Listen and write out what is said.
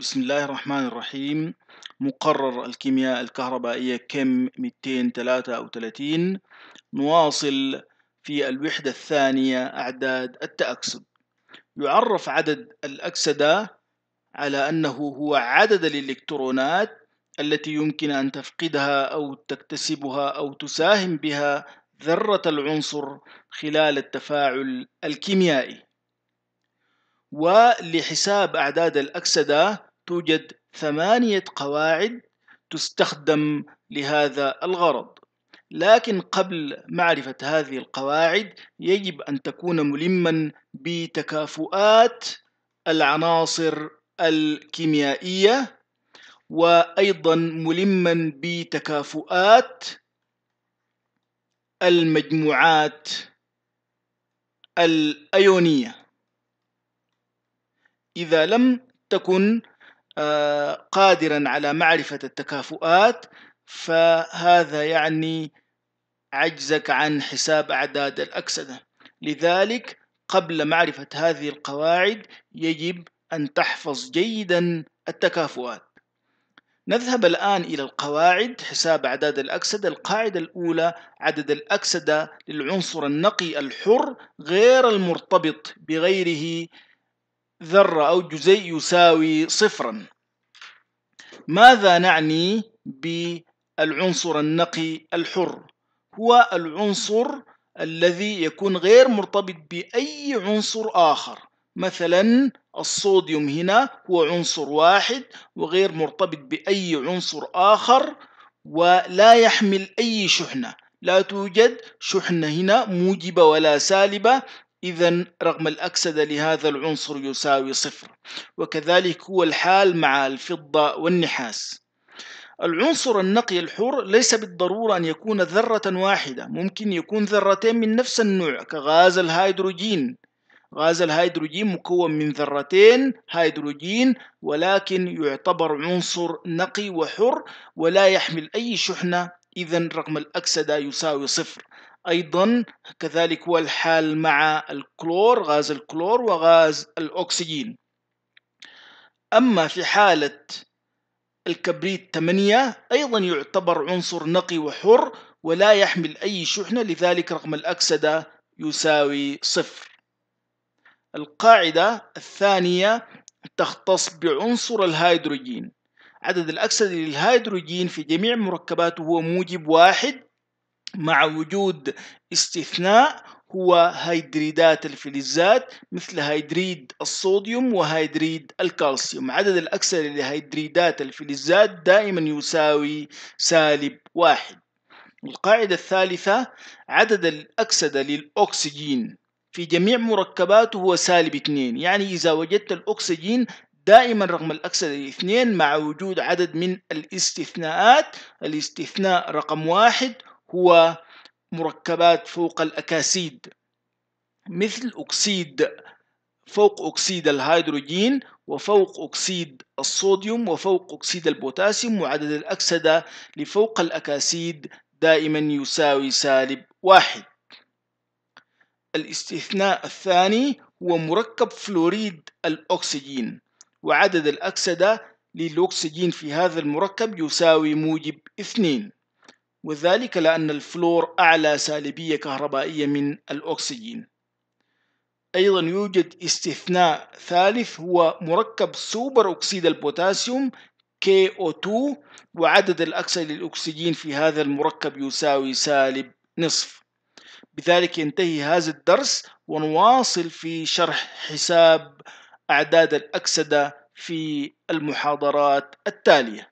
بسم الله الرحمن الرحيم مقرر الكيمياء الكهربائية كم 233 نواصل في الوحدة الثانية أعداد التأكسد يعرف عدد الأكسدة على أنه هو عدد الإلكترونات التي يمكن أن تفقدها أو تكتسبها أو تساهم بها ذرة العنصر خلال التفاعل الكيميائي ولحساب أعداد الأكسدة توجد ثمانية قواعد تستخدم لهذا الغرض لكن قبل معرفة هذه القواعد يجب أن تكون ملما بتكافؤات العناصر الكيميائية وأيضا ملما بتكافؤات المجموعات الأيونية إذا لم تكن آه، قادرا على معرفة التكافؤات فهذا يعني عجزك عن حساب أعداد الأكسدة لذلك قبل معرفة هذه القواعد يجب أن تحفظ جيدا التكافؤات نذهب الآن إلى القواعد حساب أعداد الأكسدة القاعدة الأولى عدد الأكسدة للعنصر النقي الحر غير المرتبط بغيره ذرة أو جزيء يساوي صفرا ماذا نعني بالعنصر النقي الحر هو العنصر الذي يكون غير مرتبط بأي عنصر آخر مثلا الصوديوم هنا هو عنصر واحد وغير مرتبط بأي عنصر آخر ولا يحمل أي شحنة لا توجد شحنة هنا موجبة ولا سالبة إذا رغم الأكسدة لهذا العنصر يساوي صفر وكذلك هو الحال مع الفضة والنحاس العنصر النقي الحر ليس بالضرورة أن يكون ذرة واحدة ممكن يكون ذرتين من نفس النوع كغاز الهيدروجين غاز الهيدروجين مكون من ذرتين هيدروجين ولكن يعتبر عنصر نقي وحر ولا يحمل أي شحنة إذا رقم الأكسدة يساوي صفر أيضا كذلك هو الحال مع الكلور غاز الكلور وغاز الأكسجين أما في حالة الكبريت 8 أيضا يعتبر عنصر نقي وحر ولا يحمل أي شحنة لذلك رقم الأكسدة يساوي صفر القاعدة الثانية تختص بعنصر الهيدروجين عدد الأكسدة للهيدروجين في جميع مركباته هو موجب واحد مع وجود استثناء هو هيدريدات الفلزات مثل هيدريد الصوديوم وهيدريد الكالسيوم عدد الأكثر لهيدريدات الفلزات دائما يساوي سالب واحد القاعدة الثالثة عدد الأكسدة للأكسجين في جميع مركباته هو سالب اثنين يعني إذا وجدت الأكسجين دائما رقم الأكسدة الاثنين مع وجود عدد من الاستثناءات الاستثناء رقم واحد هو مركبات فوق الأكاسيد مثل أكسيد فوق أكسيد الهيدروجين وفوق أكسيد الصوديوم وفوق أكسيد البوتاسيوم وعدد الأكسدة لفوق الأكاسيد دائما يساوي سالب واحد الاستثناء الثاني هو مركب فلوريد الأكسجين وعدد الأكسدة للأكسجين في هذا المركب يساوي موجب اثنين وذلك لأن الفلور أعلى سالبية كهربائية من الأكسجين أيضا يوجد استثناء ثالث هو مركب سوبر أكسيد البوتاسيوم KO2 وعدد الأكسيد للأكسجين في هذا المركب يساوي سالب نصف بذلك ينتهي هذا الدرس ونواصل في شرح حساب أعداد الأكسدة في المحاضرات التالية